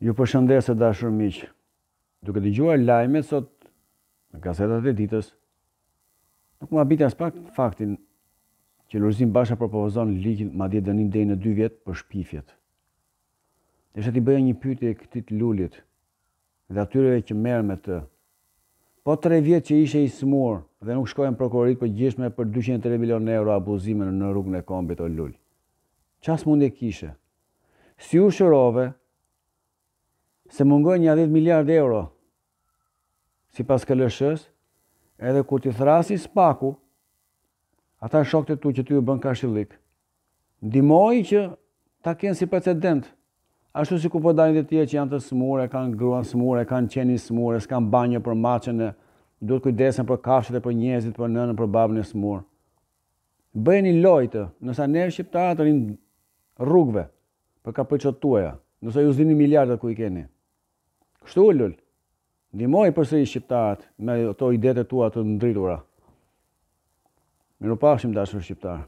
Ju përshëndes e dashur miq. Duke dëgjuar lajmet sot në gazetat e ditës, nuk më habitas pak faktin që Lorzim Basha propozon ma madje dënim deri në 2 vjet për shpifjet. Desha ti bëja një pyetje këtij lulit dhe atyreve që merë me të. Po 3 vjet që ishe i smur dhe nuk shkojnë në prokurori për gjithme për 203 milion euro abuzime në rrugën e kombit o lull. Qas mund e kishe? Si u shërove, se mungoj një 10 e euro si pas këllëshës, edhe kur t'i thrasi spaku, ata shokët e tu që ty u bën kashillik Ndimoj që ta kënë si precedent, ashtu si ku po dalin dhe tje që janë të smurë, kanë gruan smurë, kanë qeni smurë, s'kanë banjë për maqën e duhet kujdesen për kafshët e për njerëzit, për nënën, për babën e smurë. Bëjeni lojtë, nësa ne shqiptarët rinë rrugve për ka përqotuaja, nësa ju zini miliardët ku i keni. Kështu ullull, ndimoj përse i shqiptarët me ato idete tua të ndritura. Miru pashim dashur shqiptarë.